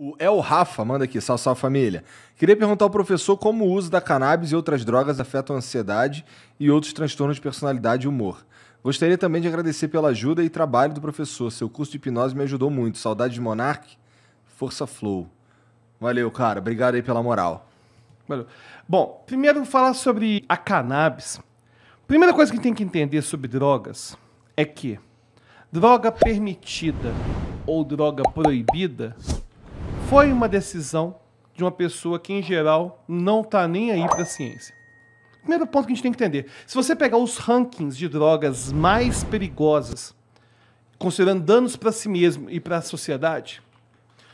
O El é Rafa manda aqui, salve, salve família. Queria perguntar ao professor como o uso da cannabis e outras drogas afetam a ansiedade e outros transtornos de personalidade e humor. Gostaria também de agradecer pela ajuda e trabalho do professor. Seu curso de hipnose me ajudou muito. Saudade de Monark, força flow. Valeu, cara. Obrigado aí pela moral. Valeu. Bom, primeiro falar sobre a cannabis. Primeira coisa que tem que entender sobre drogas é que droga permitida ou droga proibida foi uma decisão de uma pessoa que, em geral, não está nem aí para a ciência. Primeiro ponto que a gente tem que entender: se você pegar os rankings de drogas mais perigosas, considerando danos para si mesmo e para a sociedade,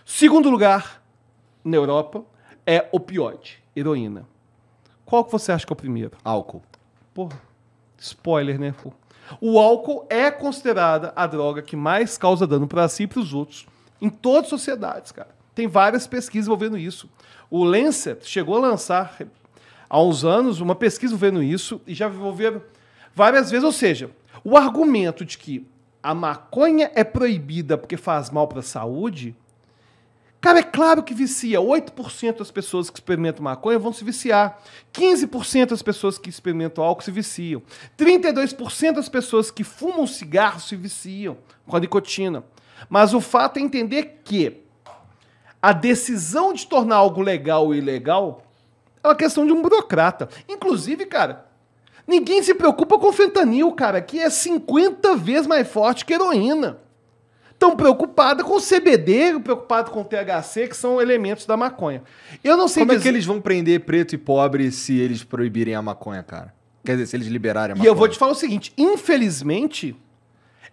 segundo lugar na Europa é opioide, heroína. Qual que você acha que é o primeiro? Álcool. Porra, spoiler, né? O álcool é considerada a droga que mais causa dano para si e para os outros em todas as sociedades, cara. Tem várias pesquisas envolvendo isso. O Lancet chegou a lançar há uns anos uma pesquisa envolvendo isso e já envolveu várias vezes. Ou seja, o argumento de que a maconha é proibida porque faz mal para a saúde, cara, é claro que vicia. 8% das pessoas que experimentam maconha vão se viciar. 15% das pessoas que experimentam álcool se viciam. 32% das pessoas que fumam cigarro se viciam com a nicotina. Mas o fato é entender que a decisão de tornar algo legal ou ilegal é uma questão de um burocrata. Inclusive, cara, ninguém se preocupa com fentanil, cara, que é 50 vezes mais forte que heroína. Estão preocupada com CBD, preocupado com THC, que são elementos da maconha. Eu não sei Como é dizer... é que eles vão prender preto e pobre se eles proibirem a maconha, cara? Quer dizer, se eles liberarem a maconha. E eu vou te falar o seguinte: infelizmente,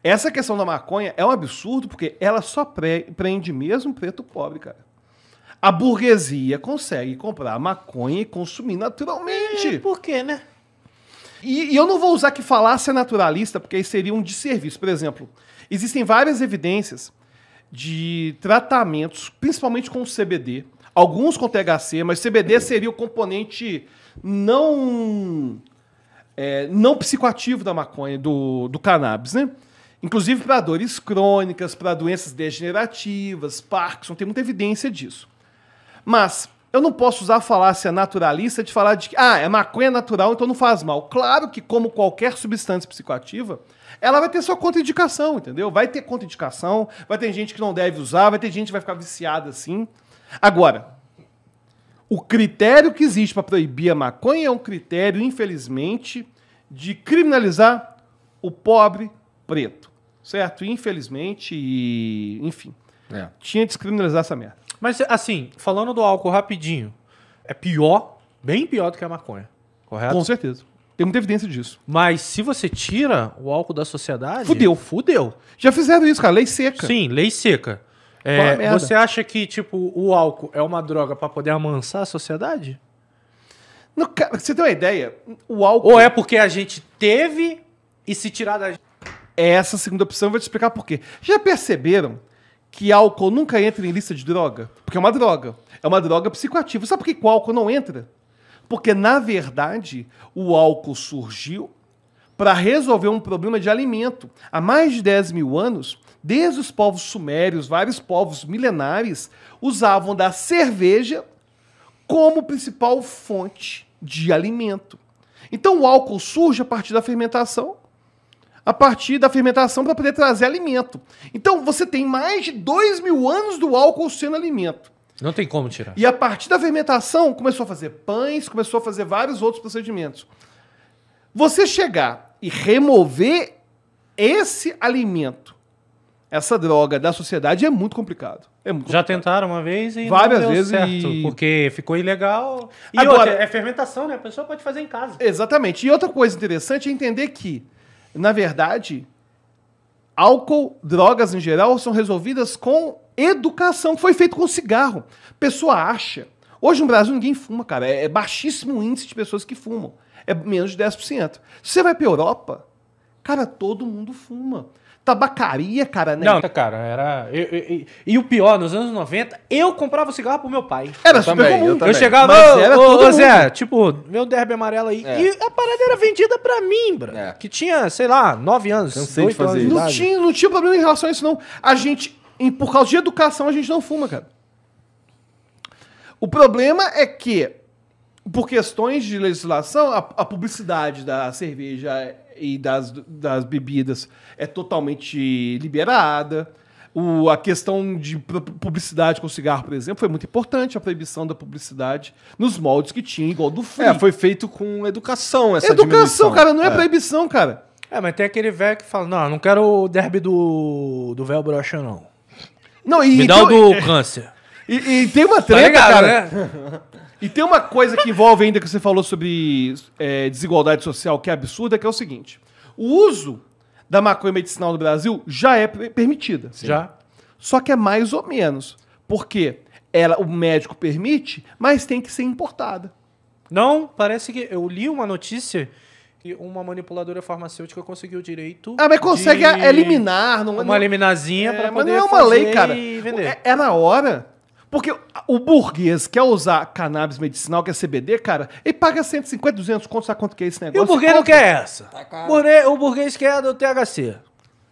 essa questão da maconha é um absurdo porque ela só prende mesmo preto pobre, cara. A burguesia consegue comprar maconha e consumir naturalmente. E é, por quê, né? E, e, eu não vou usar que falar é naturalista, porque aí seria um desserviço. Por exemplo, existem várias evidências de tratamentos, principalmente com CBD, alguns com THC, mas CBD seria o componente não é, não psicoativo da maconha, do, do cannabis, né? inclusive para dores crônicas, para doenças degenerativas, Parkinson, tem muita evidência disso. Mas eu não posso usar a falácia é naturalista de falar de que ah, é maconha é natural, então não faz mal. Claro que, como qualquer substância psicoativa, ela vai ter sua contraindicação, entendeu? Vai ter contraindicação, vai ter gente que não deve usar, vai ter gente que vai ficar viciada assim. Agora, o critério que existe para proibir a maconha é um critério, infelizmente, de criminalizar o pobre preto certo? Infelizmente, e, enfim. É. Tinha que descriminalizar essa merda. Mas, assim, falando do álcool rapidinho, é pior, bem pior do que a maconha, correto? Com certeza. Tem muita evidência disso. Mas se você tira o álcool da sociedade. Fudeu. Fudeu. Já fizeram isso, cara. Lei seca. Sim, lei seca. É, você acha que, tipo, o álcool é uma droga para poder amansar a sociedade? cara, você tem uma ideia? O álcool. Ou é porque a gente teve e se tirar da gente é essa segunda opção eu vou te explicar por quê. Já perceberam que álcool nunca entra em lista de droga? Porque é uma droga. É uma droga psicoativa. Sabe por que o álcool não entra? Porque, na verdade, o álcool surgiu para resolver um problema de alimento. Há mais de 10 mil anos, desde os povos sumérios, vários povos milenares, usavam da cerveja como principal fonte de alimento. Então o álcool surge a partir da fermentação a partir da fermentação para poder trazer alimento. Então você tem mais de dois mil anos do álcool sendo alimento. Não tem como tirar. E a partir da fermentação começou a fazer pães, começou a fazer vários outros procedimentos. Você chegar e remover esse alimento, essa droga da sociedade é muito complicado. É muito Já complicado. tentaram uma vez e Várias não deu vezes certo, e... porque ficou ilegal. E Agora, outra, é fermentação, né? A pessoa pode fazer em casa. Exatamente. E outra coisa interessante é entender que na verdade, álcool, drogas em geral, são resolvidas com educação, foi feito com cigarro. Pessoa acha. Hoje no Brasil ninguém fuma, cara. É, é baixíssimo o índice de pessoas que fumam. É menos de 10%. Você vai para Europa, cara, todo mundo fuma tabacaria, cara, né? Não, então, cara, era. Eu, eu, eu, e o pior, nos anos 90, eu comprava cigarro pro meu pai. Era eu super também, comum. Eu, também. eu chegava, Mas ô, ô, Zé, tipo, meu derby amarelo aí. É. E a parada era vendida pra mim, bro. É. Que tinha, sei lá, 9 anos. Cansei de fazer anos. Não, tinha, não tinha problema em relação a isso, não. A gente, em, por causa de educação, a gente não fuma, cara. O problema é que, por questões de legislação, a, a publicidade da cerveja e das, das bebidas é totalmente liberada. O, a questão de publicidade com cigarro, por exemplo, foi muito importante a proibição da publicidade nos moldes que tinha, igual do é, free. É, foi feito com educação essa Educação, diminuição. cara, não é, é, proibição, cara. É, mas tem aquele velho que fala, não, não quero o derby do, do véu broxa, não. Não, e, Me dá então o do câncer. E, e tem uma treta, tá ligado, cara. Né? E tem uma coisa que envolve ainda que você falou sobre é, desigualdade social que é absurda, que é o seguinte. O uso da maconha medicinal no Brasil já é permitida. Sim. Já. Só que é mais ou menos. Porque ela, o médico permite, mas tem que ser importada. Não, parece que eu li uma notícia que uma manipuladora farmacêutica conseguiu o direito. Ah, mas consegue de... eliminar, não é Uma eliminazinha é, para poder. Mas não é uma lei, cara. É, é na hora porque o burguês quer usar cannabis medicinal, que é CBD, cara, ele paga 150, 200 contos, sabe quanto que é esse negócio? E o burguês não quer essa. Tá o burguês quer do THC.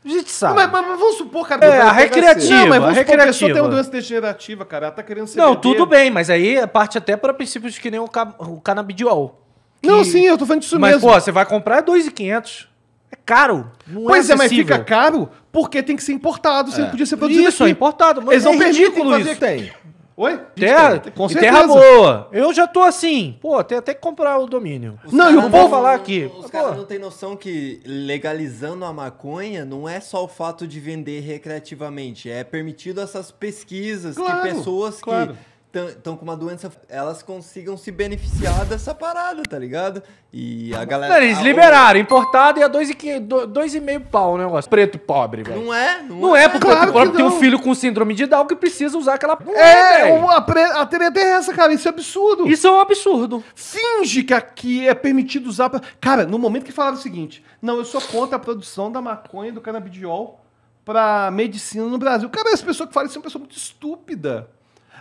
A gente sabe. Mas, mas, mas vamos supor, cara. É, a recreativa. Não, mas vamos recreativa. supor, a pessoa tem uma doença degenerativa, cara. Ela tá querendo ser. Não, tudo bem, mas aí parte até para princípios que nem o, ca o canabidiol. Que... Não, sim, eu tô falando disso mas, mesmo. Mas, pô, você vai comprar 2,500. É caro. Não é pois é, mas fica caro porque tem que ser importado. Você é. podia ser produzido Isso, é aqui. é importado. Mas Eles não é ridículo fazer isso. tem. Oi? Terra, com certeza. terra boa. Eu já tô assim, pô, tem até que comprar o domínio. Os não, e o povo falar aqui. Os caras não tem noção que legalizando a maconha não é só o fato de vender recreativamente, é permitido essas pesquisas claro, que pessoas claro. que estão com uma doença, elas consigam se beneficiar dessa parada, tá ligado? E a galera. Não, eles tá liberaram, importado e a é 2,5 pau o negócio. Preto pobre, velho. Não é? Não, não é, é, porque claro tem um filho com síndrome de Down que precisa usar aquela. Não é, é a, pre... é essa, cara. Isso é absurdo. Isso é um absurdo. Finge que aqui é permitido usar. Pra... Cara, no momento que falaram o seguinte: não, eu sou contra a produção da maconha e do canabidiol pra medicina no Brasil. Cara, essa pessoa que fala isso é uma pessoa muito estúpida.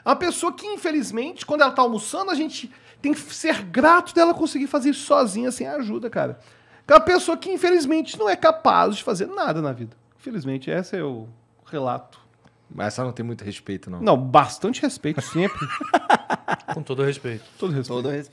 A pessoa que, infelizmente, quando ela tá almoçando, a gente tem que ser grato dela conseguir fazer isso sozinha, sem ajuda, cara. uma pessoa que, infelizmente, não é capaz de fazer nada na vida. Infelizmente, esse é o relato. Mas ela não tem muito respeito, não. Não, bastante respeito sempre. Com todo respeito. Todo respeito. Todo respeito.